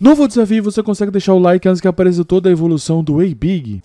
Novo desafio, você consegue deixar o like antes que apareça toda a evolução do A-Big.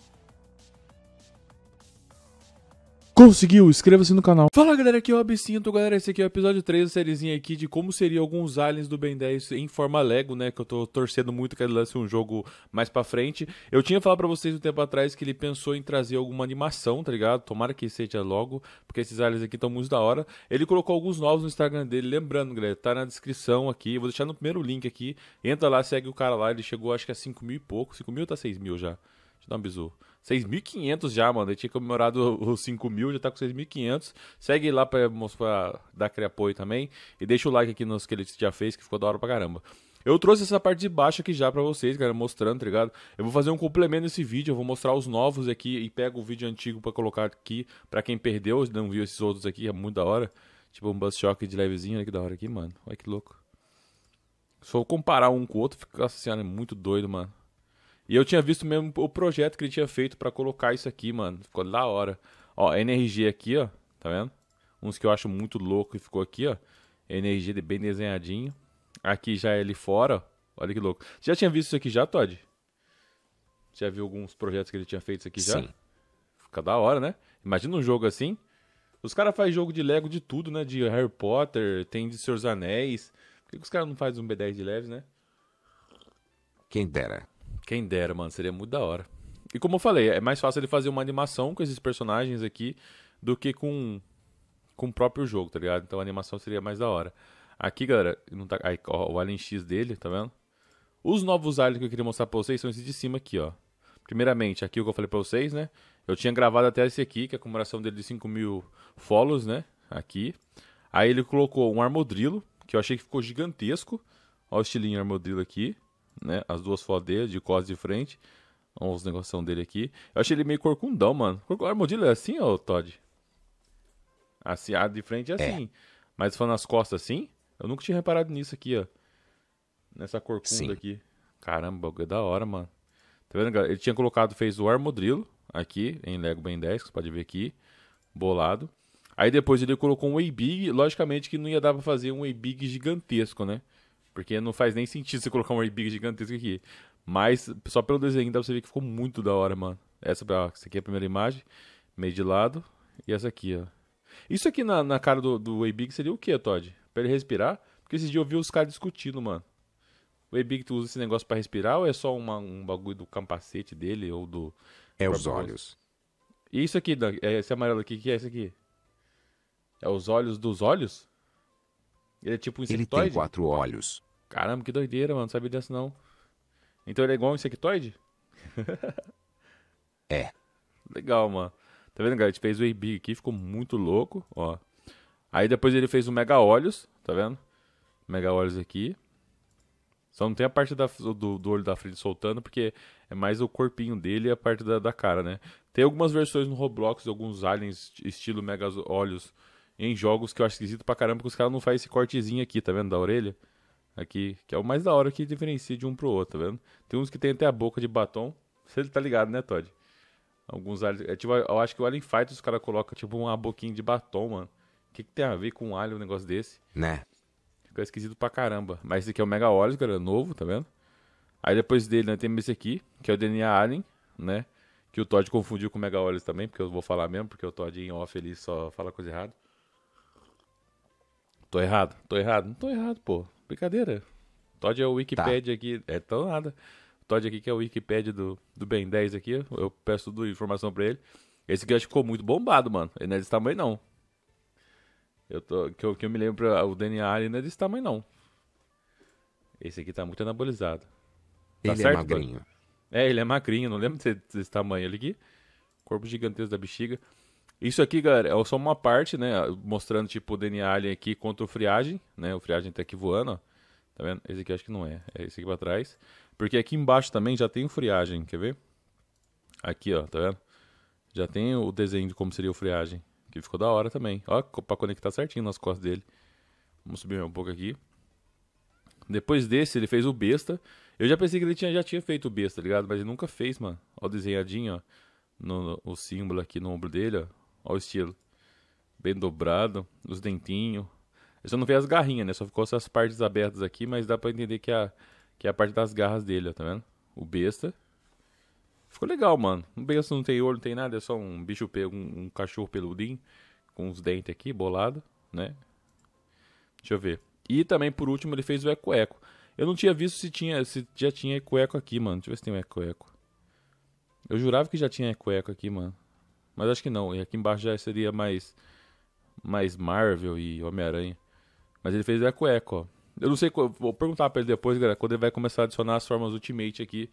Conseguiu? Inscreva-se no canal. Fala galera, aqui é o Absinto. Galera, esse aqui é o episódio 3 da sériezinha aqui de como seria alguns aliens do Ben 10 em forma Lego, né? Que eu tô torcendo muito que ele lance um jogo mais pra frente. Eu tinha falado pra vocês um tempo atrás que ele pensou em trazer alguma animação, tá ligado? Tomara que seja logo, porque esses aliens aqui estão muito da hora. Ele colocou alguns novos no Instagram dele. Lembrando, galera, tá na descrição aqui. Eu vou deixar no primeiro link aqui. Entra lá, segue o cara lá. Ele chegou acho que a 5 mil e pouco. 5 mil tá 6 mil já. Deixa eu dar um bisu. 6.500 já, mano. Eu tinha comemorado os 5.000, mil, já tá com 6.500. Segue lá pra, pra dar aquele apoio também. E deixa o like aqui nos que ele já fez, que ficou da hora pra caramba. Eu trouxe essa parte de baixo aqui já pra vocês, cara, mostrando, tá ligado? Eu vou fazer um complemento nesse vídeo, eu vou mostrar os novos aqui e pego o vídeo antigo pra colocar aqui, pra quem perdeu, não viu esses outros aqui, é muito da hora. Tipo um bus choque de levezinho, olha que da hora aqui, mano. Olha que louco. Se eu comparar um com o outro, fica, nossa é muito doido, mano. E eu tinha visto mesmo o projeto que ele tinha feito para colocar isso aqui, mano. Ficou da hora. Ó, NRG aqui, ó. Tá vendo? Uns que eu acho muito louco e ficou aqui, ó. NRG bem desenhadinho. Aqui já é ele fora, ó. Olha que louco. Você já tinha visto isso aqui já, Todd? Já viu alguns projetos que ele tinha feito isso aqui já? Sim. Fica da hora, né? Imagina um jogo assim. Os caras fazem jogo de Lego de tudo, né? De Harry Potter, tem de Senhor dos Anéis. Por que, que os caras não fazem um B10 de leves, né? Quem dera. Quem dera, mano, seria muito da hora. E como eu falei, é mais fácil ele fazer uma animação com esses personagens aqui do que com, com o próprio jogo, tá ligado? Então a animação seria mais da hora. Aqui, galera, não tá, aí, ó, o Alien X dele, tá vendo? Os novos aliens que eu queria mostrar pra vocês são esses de cima aqui, ó. Primeiramente, aqui o que eu falei pra vocês, né? Eu tinha gravado até esse aqui, que é a comemoração dele de 5 mil follows, né? Aqui. Aí ele colocou um armodrilo, que eu achei que ficou gigantesco. Ó o estilinho armodrilo aqui né? As duas fotos de costas de frente. ver os negoção dele aqui. Eu achei ele meio corcundão, mano. O Armadillo é assim, ó Todd? Assim, a de frente é, é. assim. É. Mas falando nas costas assim, eu nunca tinha reparado nisso aqui, ó. Nessa corcunda Sim. aqui. Caramba, bagulho é da hora, mano. Tá vendo, galera? Ele tinha colocado, fez o Armadillo aqui, em Lego Ben 10, que você pode ver aqui. Bolado. Aí depois ele colocou um A-Big. Logicamente que não ia dar pra fazer um A-Big gigantesco, né? Porque não faz nem sentido você colocar um big gigantesco aqui. Mas só pelo desenho dá pra você ver que ficou muito da hora, mano. Essa, ó, essa aqui é a primeira imagem, meio de lado. E essa aqui, ó. Isso aqui na, na cara do, do Weibig seria o quê, Todd? Pra ele respirar? Porque esses dias eu vi os caras discutindo, mano. O Weibig tu usa esse negócio para respirar ou é só uma, um bagulho do capacete dele ou do. É os olhos. E isso aqui, é esse amarelo aqui, que é esse aqui? É os olhos dos olhos? Ele é tipo um insectoide? Ele tem quatro olhos. Caramba, que doideira, mano. Não sabia disso, não. Então ele é igual um insectoide? é. Legal, mano. Tá vendo, galera? A gente fez o Eibig aqui, ficou muito louco, ó. Aí depois ele fez o Mega Olhos, tá vendo? Mega Olhos aqui. Só não tem a parte da, do, do, olho da frente soltando, porque é mais o corpinho dele e a parte da, da cara, né? Tem algumas versões no Roblox de alguns aliens estilo Mega Olhos em jogos que eu acho esquisito pra caramba, porque os caras não fazem esse cortezinho aqui, tá vendo? Da orelha. Aqui, que é o mais da hora que diferencia de um pro outro, tá vendo? Tem uns que tem até a boca de batom. Você tá ligado, né, Todd? Alguns alhos. É, tipo, eu acho que o Alien Fight os caras colocam tipo uma boquinha de batom, mano. O que, que tem a ver com um alien um negócio desse? Né? Fica esquisito pra caramba. Mas esse aqui é o Mega Olhos, cara, novo, tá vendo? Aí depois dele, né, tem esse aqui, que é o DNA Alien, né? Que o Todd confundiu com o Mega Olhos também, porque eu vou falar mesmo, porque o Todd em off ele só fala coisa errada. Tô errado, tô errado, não tô errado, pô. Brincadeira. Todd é o tá. Wikipedia tá. aqui. É tão nada. Todd aqui que é o Wikipedia do, do Ben 10 aqui. Eu peço tudo informação pra ele. Esse gancho ficou muito bombado, mano. Ele não é desse tamanho, não. Eu tô, que, eu, que eu me lembro, o DNA ele não é desse tamanho, não. Esse aqui tá muito anabolizado. Tá ele é certo, é magrinho. É, ele é magrinho. Não lembro desse, desse tamanho ali aqui. Corpo gigantesco da bexiga. Isso aqui, galera, é só uma parte, né? Mostrando, tipo, o DNA Alien aqui contra o friagem, né? O friagem tá aqui voando, ó. Tá vendo? Esse aqui acho que não é. É esse aqui pra trás. Porque aqui embaixo também já tem o friagem, quer ver? Aqui, ó, tá vendo? Já tem o desenho de como seria o friagem. Que ficou da hora também. Ó, pra conectar certinho nas costas dele. Vamos subir um pouco aqui. Depois desse, ele fez o besta. Eu já pensei que ele tinha, já tinha feito o besta, tá ligado? Mas ele nunca fez, mano. Ó, desenhadinho, ó. No, no, o símbolo aqui no ombro dele, ó. Olha o estilo. Bem dobrado, os dentinhos. Eu só não vi as garrinhas, né? Só ficou essas partes abertas aqui, mas dá pra entender que é, que é a parte das garras dele, ó, tá vendo? O besta. Ficou legal, mano. Um besta não tem olho, não tem nada, é só um bicho, um, um cachorro peludinho, com os dentes aqui, bolado, né? Deixa eu ver. E também, por último, ele fez o eco-eco. Eu não tinha visto se, tinha, se já tinha eco-eco aqui, mano. Deixa eu ver se tem um eco-eco. Eu jurava que já tinha eco-eco aqui, mano. Mas acho que não. E aqui embaixo já seria mais, mais Marvel e Homem-Aranha. Mas ele fez Eco Eco, ó. Eu não sei, vou perguntar pra ele depois, galera, quando ele vai começar a adicionar as formas Ultimate aqui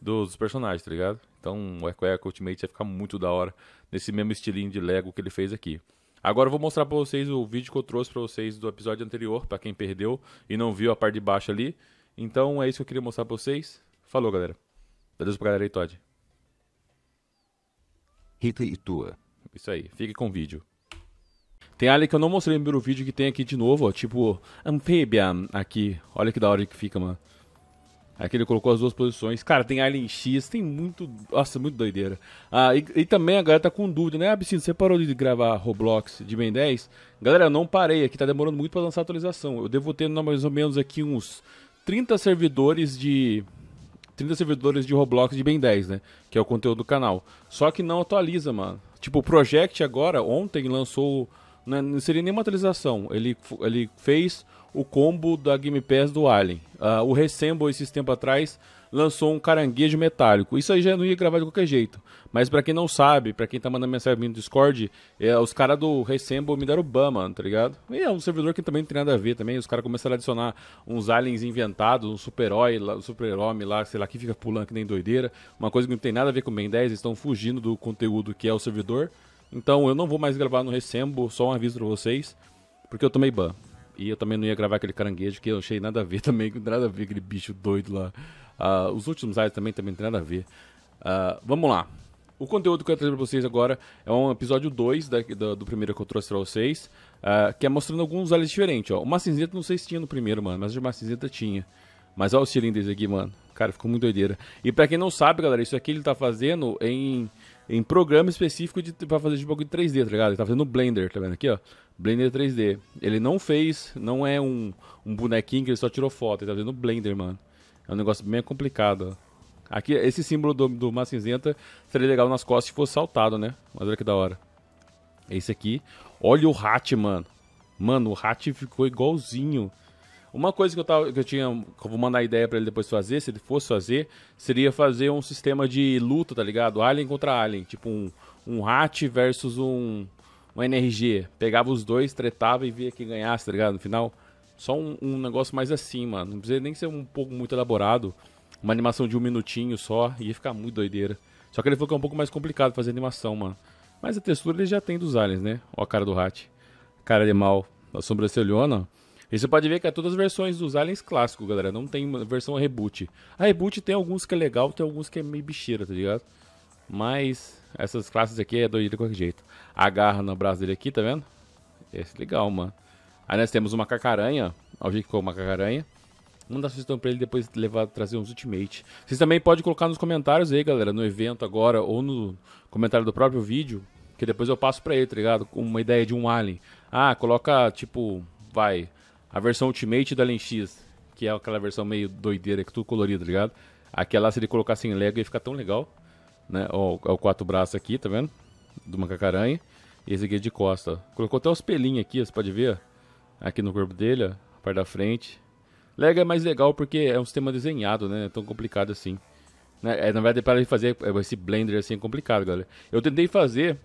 dos personagens, tá ligado? Então o Eco Eco Ultimate vai ficar muito da hora nesse mesmo estilinho de Lego que ele fez aqui. Agora eu vou mostrar pra vocês o vídeo que eu trouxe pra vocês do episódio anterior, pra quem perdeu e não viu a parte de baixo ali. Então é isso que eu queria mostrar pra vocês. Falou, galera. Adeus pra galera aí, Todd. Rita e Tua. Isso aí, fique com o vídeo. Tem ali que eu não mostrei no primeiro vídeo que tem aqui de novo, ó, tipo Amphibia aqui. Olha que da hora que fica, mano. Aqui ele colocou as duas posições. Cara, tem Alien X, tem muito. Nossa, muito doideira. Ah, e, e também a galera tá com dúvida, né? Ah, Absinto, você parou de gravar Roblox de Ben 10? Galera, eu não parei aqui, tá demorando muito pra lançar a atualização. Eu devo ter mais ou menos aqui uns 30 servidores de, 30 servidores de Roblox de Ben 10, né? Que é o conteúdo do canal. Só que não atualiza, mano. Tipo, o Project agora, ontem, lançou. Né, não seria nenhuma atualização. Ele, ele fez o combo da Game Pass do Alien. Uh, o Resemble, esses tempos atrás, lançou um caranguejo metálico. Isso aí já não ia gravar de qualquer jeito. Mas para quem não sabe, para quem tá mandando mensagem no Discord, é, os caras do Resemble me deram ban, mano, tá ligado? E é um servidor que também não tem nada a ver também. Os caras começaram a adicionar uns aliens inventados, um super-herói, um super-homem lá, sei lá, que fica pulando que nem doideira. Uma coisa que não tem nada a ver com o Ben 10, eles estão fugindo do conteúdo que é o servidor. Então eu não vou mais gravar no Resemble, só um aviso pra vocês, porque eu tomei ban. E eu também não ia gravar aquele caranguejo que eu achei nada a ver também, nada a ver aquele bicho doido lá. Uh, os últimos áudios também, também não tem nada a ver. Uh, vamos lá. O conteúdo que eu trago para vocês agora é um episódio 2 do, do, primeiro que eu trouxe para vocês, uh, que é mostrando alguns aliens diferentes. Ó. o cinzenta não sei se tinha no primeiro, mano, mas o cinzenta tinha. Mas olha os cilindros aqui, mano. Cara, ficou muito doideira. E para quem não sabe, galera, isso aqui ele tá fazendo em em programa específico de, pra fazer algo em 3D, tá ligado? Ele tá fazendo Blender, tá vendo aqui, ó? Blender 3D. Ele não fez, não é um, um bonequinho que ele só tirou foto, ele tá fazendo Blender, mano. É um negócio bem complicado, ó. Aqui, esse símbolo do, do cinzenta seria legal nas costas se fosse saltado, né? Mas olha que da hora. Esse aqui. Olha o Hatch, mano. Mano, o Hatch ficou igualzinho uma coisa que eu, tava, que eu tinha, que eu vou mandar ideia para ele depois fazer, se ele fosse fazer, seria fazer um sistema de luta, tá ligado? Alien contra Alien, tipo um, um Hat versus um, um NRG. Pegava os dois, tretava e via quem ganhasse, tá ligado? No final, só um, um negócio mais assim, mano. Não precisa nem ser um pouco muito elaborado. Uma animação de um minutinho só, ia ficar muito doideira. Só que ele falou que é um pouco mais complicado fazer animação, mano. Mas a textura ele já tem dos aliens, né? Ó a cara do Hat. Cara de mal. A sobrancelhona, ó e você pode ver que é todas as versões dos aliens clássicos, galera. Não tem versão reboot. A reboot tem alguns que é legal, tem alguns que é meio bicheira, tá ligado? Mas essas classes aqui é doida de qualquer jeito. Agarra no braço dele aqui, tá vendo? Esse é legal, mano. Aí nós temos uma cacaranha. Olha o jeito que ficou uma cacaranha. Manda sugestão pra ele depois levar, trazer uns ultimate. Vocês também podem colocar nos comentários aí, galera, no evento agora ou no comentário do próprio vídeo. Que depois eu passo pra ele, tá ligado? Uma ideia de um alien. Ah, coloca tipo, vai, a versão Ultimate do Alien que é aquela versão meio doideira, que tudo colorido, tá ligado? Aquela, se ele colocar sem assim Lego, ia ficar tão legal. Né? Ó, o é quatro braços aqui, tá vendo? Do macacaranha. E esse aqui é de costa. Colocou até os pelinhos aqui, você pode ver. Aqui no corpo dele, ó, parte da frente. Lego é mais legal porque é um sistema desenhado, né? É tão complicado assim. Né? É, na verdade, para ele fazer esse Blender assim é complicado, galera. Eu tentei fazer.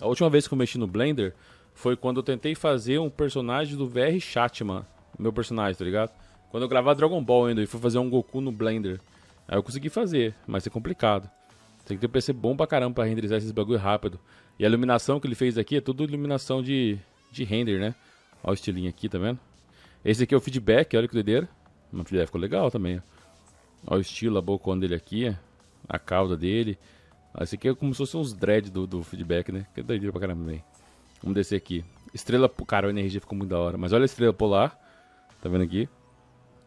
A última vez que eu mexi no Blender, foi quando eu tentei fazer um personagem do VR Chatman, meu personagem, tá ligado? Quando eu gravava Dragon Ball ainda e fui fazer um Goku no Blender. Aí eu consegui fazer, mas é complicado. Tem que ter um PC bom pra caramba pra renderizar esses bagulho rápido. E a iluminação que ele fez aqui é tudo iluminação de, de render, né? Olha o estilinho aqui, tá vendo? Esse aqui é o feedback, olha que doideira. Mas o feedback ficou legal também, ó. Olha o estilo, a bocona dele aqui, a cauda dele. Esse aqui é como se fosse uns dread do, do feedback, né? Que doideira pra caramba também. Né? Vamos descer aqui. Estrela. Cara, a energia ficou muito da hora. Mas olha a estrela polar. Tá vendo aqui?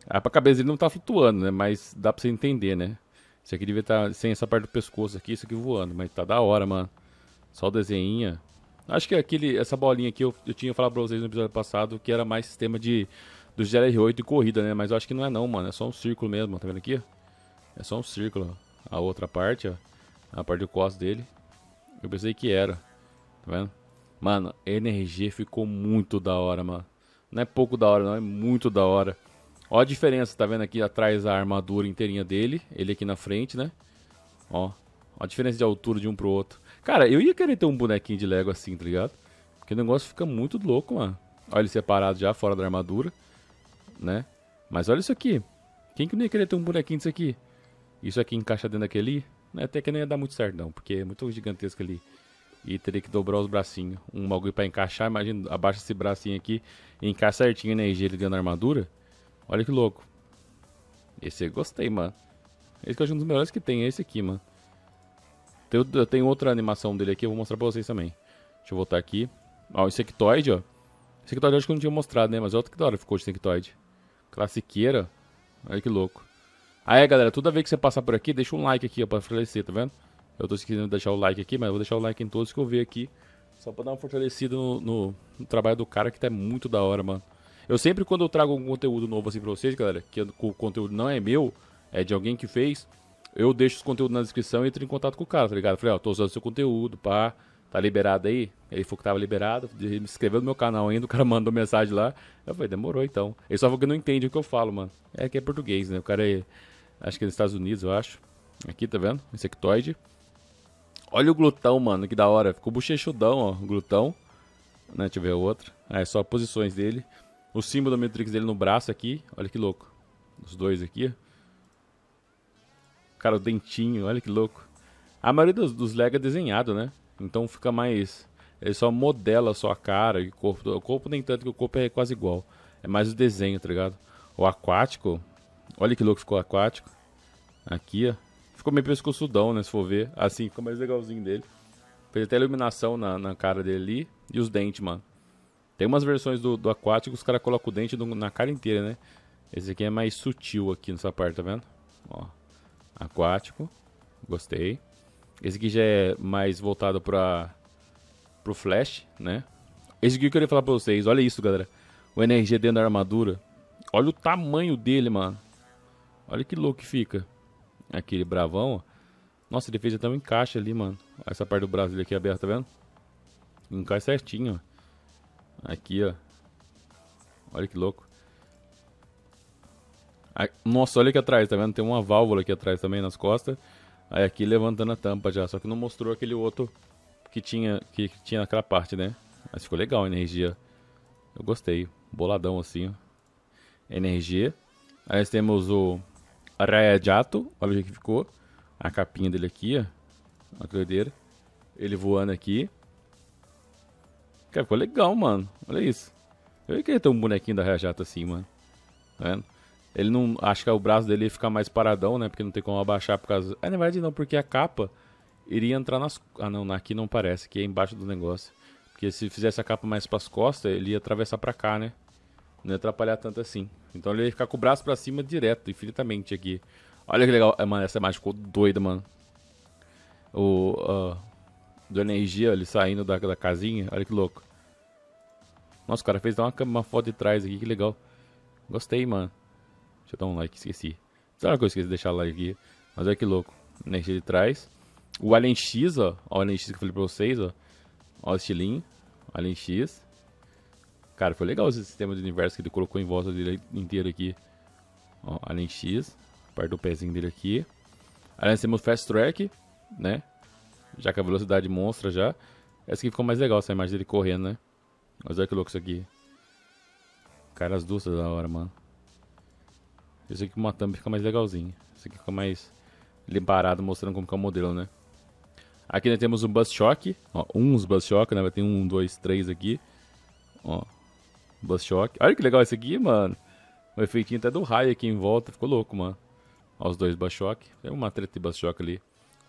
Ah, pra cabeça dele não tá flutuando, né? Mas dá pra você entender, né? Isso aqui devia estar tá sem essa parte do pescoço aqui, isso aqui voando. Mas tá da hora, mano. Só o desenho. Acho que aquele, essa bolinha aqui eu, eu tinha falado pra vocês no episódio passado que era mais sistema de do GR8 e corrida, né? Mas eu acho que não é não, mano. É só um círculo mesmo, tá vendo aqui? É só um círculo. A outra parte, ó. A parte do costas dele. Eu pensei que era. Tá vendo? Mano, energia ficou muito da hora, mano. Não é pouco da hora, não, é muito da hora. Ó a diferença, tá vendo aqui atrás a armadura inteirinha dele, ele aqui na frente, né? Ó, ó a diferença de altura de um pro outro. Cara, eu ia querer ter um bonequinho de Lego assim, tá ligado? Porque o negócio fica muito louco, mano. Olha ele separado já, fora da armadura, né? Mas olha isso aqui. Quem que não ia querer ter um bonequinho disso aqui? Isso aqui encaixa dentro daquele? É até que não ia dar muito certo, não, porque é muito gigantesco ali e teria que dobrar os bracinhos. Um bagulho pra encaixar, imagina, abaixa esse bracinho aqui e encaixa certinho na energia dentro da armadura. Olha que louco. Esse eu gostei, mano. Esse que eu acho um dos melhores que tem, é esse aqui, mano. Tem, eu tenho outra animação dele aqui, eu vou mostrar pra vocês também. Deixa eu voltar aqui. Ó, o insectoide, ó. Insectoid eu acho que eu não tinha mostrado, né? Mas é olha que da hora ficou o insectoide. Classiqueira. Olha que louco. Aí, galera, toda vez que você passar por aqui, deixa um like aqui, ó, pra fortalecer, tá vendo? Eu tô esquecendo de deixar o like aqui, mas eu vou deixar o like em todos que eu ver aqui. Só pra dar uma fortalecida no, no, no, trabalho do cara, que tá muito da hora, mano. Eu sempre, quando eu trago um conteúdo novo assim pra vocês, galera, que o conteúdo não é meu, é de alguém que fez, eu deixo os conteúdos na descrição e entro em contato com o cara, tá ligado? falei, ó, tô usando seu conteúdo, pá, tá liberado aí? Ele falou que tava liberado, me inscreveu no meu canal ainda, o cara mandou mensagem lá. Eu falei, demorou então. Ele só falou que não entende o que eu falo, mano. É que é português, né? O cara é, acho que é nos Estados Unidos, eu acho. Aqui, tá vendo? Insectoide. Olha o glutão, mano, que da hora. Ficou bochechudão, ó, glutão. Né, deixa eu ver o outro. É, só posições dele. O símbolo da Matrix dele no braço aqui. Olha que louco. Os dois aqui. Cara, o dentinho, olha que louco. A maioria dos, dos Lego é desenhado, né? Então fica mais... Ele só modela a sua cara e o corpo. O corpo nem tanto, que o corpo é quase igual. É mais o desenho, tá ligado? O aquático. Olha que louco ficou o aquático. Aqui, ó. Ficou meio pescoçudão, né? Se for ver. Assim, ficou mais legalzinho dele. Fez até iluminação na, na cara dele ali. E os dentes, mano. Tem umas versões do, do aquático que os caras colocam o dente do, na cara inteira, né? Esse aqui é mais sutil aqui nessa parte, tá vendo? Ó. Aquático. Gostei. Esse aqui já é mais voltado pra, pro flash, né? Esse aqui eu queria falar pra vocês. Olha isso, galera. O NRG dentro da armadura. Olha o tamanho dele, mano. Olha que louco que fica. Aquele bravão. Nossa, ele fez até um encaixe ali, mano. Essa parte do Brasil aqui aberta, tá vendo? Encaixe certinho, Aqui, ó. Olha que louco. Nossa, olha aqui atrás, tá vendo? Tem uma válvula aqui atrás também nas costas. Aí aqui levantando a tampa já, só que não mostrou aquele outro que tinha que, que tinha naquela parte, né? Mas ficou legal a energia. Eu gostei. Boladão assim, ó. Energia. Aí nós temos o Araya Jato, é olha o jeito que ficou. A capinha dele aqui, ó. Olha que doideira. Ele voando aqui. Cara, ficou legal, mano. Olha isso. Eu queria ter um bonequinho da Araya Jato assim, mano. Tá vendo? Ele não. Acho que o braço dele fica mais paradão, né? Porque não tem como abaixar por causa. Ah, na verdade não, porque a capa iria entrar nas. Ah, não, aqui não parece, que é embaixo do negócio. Porque se fizesse a capa mais pras costas, ele ia atravessar pra cá, né? Não ia atrapalhar tanto assim. Então ele ia ficar com o braço pra cima direto, infinitamente aqui. Olha que legal. É, mano, essa imagem ficou doida, mano. O. Uh, do energia, ali saindo da, da casinha. Olha que louco. Nossa, o cara fez uma, uma foto de trás aqui, que legal. Gostei, mano. Deixa eu dar um like, esqueci. Será que eu esqueci de deixar like aqui? Mas olha que louco. Energia de trás. O Alien X, ó. ó o Alien X que eu falei pra vocês, ó. Ó o estilinho. Alien X. Cara, foi legal esse sistema de universo que ele colocou em volta dele inteiro aqui. Ó, Alien X, parte do pezinho dele aqui. Aí nós temos Fast Track, né? Já com a velocidade monstra já. Essa aqui ficou mais legal, essa imagem dele correndo, né? Mas olha que louco isso aqui. Cara, as duas da hora, mano. Esse aqui com uma thumb fica mais legalzinho. Esse aqui fica mais liberado, mostrando como que é o modelo, né? Aqui nós temos o Buzz Shock. Ó, uns Buzz Shock, né? Vai ter um, dois, três aqui. Ó, Blast Shock. Olha que legal esse aqui, mano. O efeitinho até do raio aqui em volta. Ficou louco, mano. Olha os dois Blast Shock. Tem uma treta de Blast Shock ali.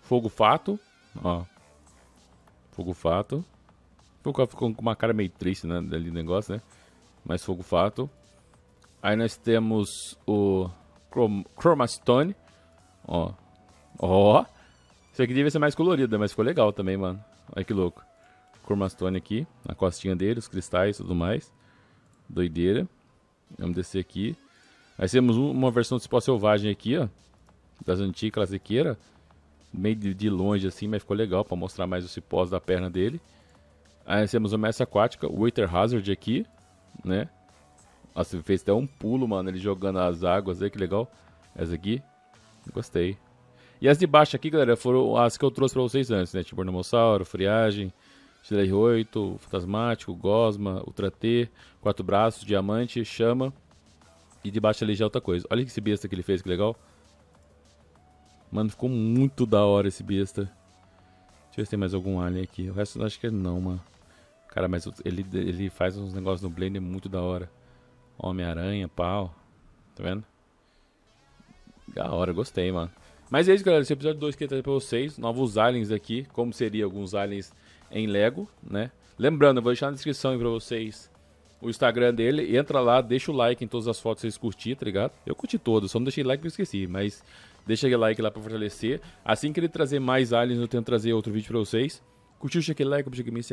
Fogo Fato. Ó. Fogo Fato. Ficou, ficou com uma cara meio triste, né? Ali do negócio, né? Mas Fogo Fato. Aí nós temos o Chrom Chromastone. Ó. Ó. Isso aqui devia ser mais colorido, né? mas ficou legal também, mano. Olha que louco. Chromastone aqui, na costinha dele, os cristais e tudo mais. Doideira. Vamos descer aqui. Aí temos uma versão do Cipó Selvagem aqui, ó. Das antigas, classiqueira. Meio de, longe assim, mas ficou legal para mostrar mais os cipós da perna dele. Aí temos uma Mestre Aquática, o water Hazard aqui, né? Nossa, ele fez até um pulo, mano, ele jogando as águas aí, que legal. Essa aqui, gostei. E as de baixo aqui, galera, foram as que eu trouxe pra vocês antes, né? Tipo, Normosauro, Friagem, CDR8, Fantasmático, Gosma, Ultra T, Quatro Braços, Diamante, Chama. E debaixo ali já é outra coisa. Olha esse besta que ele fez, que legal. Mano, ficou muito da hora esse besta. Deixa eu ver se tem mais algum alien aqui. O resto eu acho que é não, mano. Cara, mas ele, ele faz uns negócios no Blender muito da hora. Homem-Aranha, pau. Tá vendo? Da hora, gostei, mano. Mas é isso, galera. Esse episódio 2 que eu trazer pra vocês. Novos aliens aqui. Como seria alguns aliens em Lego, né? Lembrando, eu vou deixar na descrição aí pra vocês o Instagram dele. Entra lá, deixa o like em todas as fotos que vocês curtiram, tá ligado? Eu curti todas, só não deixei like porque eu esqueci, mas deixa aquele like lá pra fortalecer. Assim que ele trazer mais aliens, eu tento trazer outro vídeo pra vocês. Curtiu, deixa aquele like, objetivo, se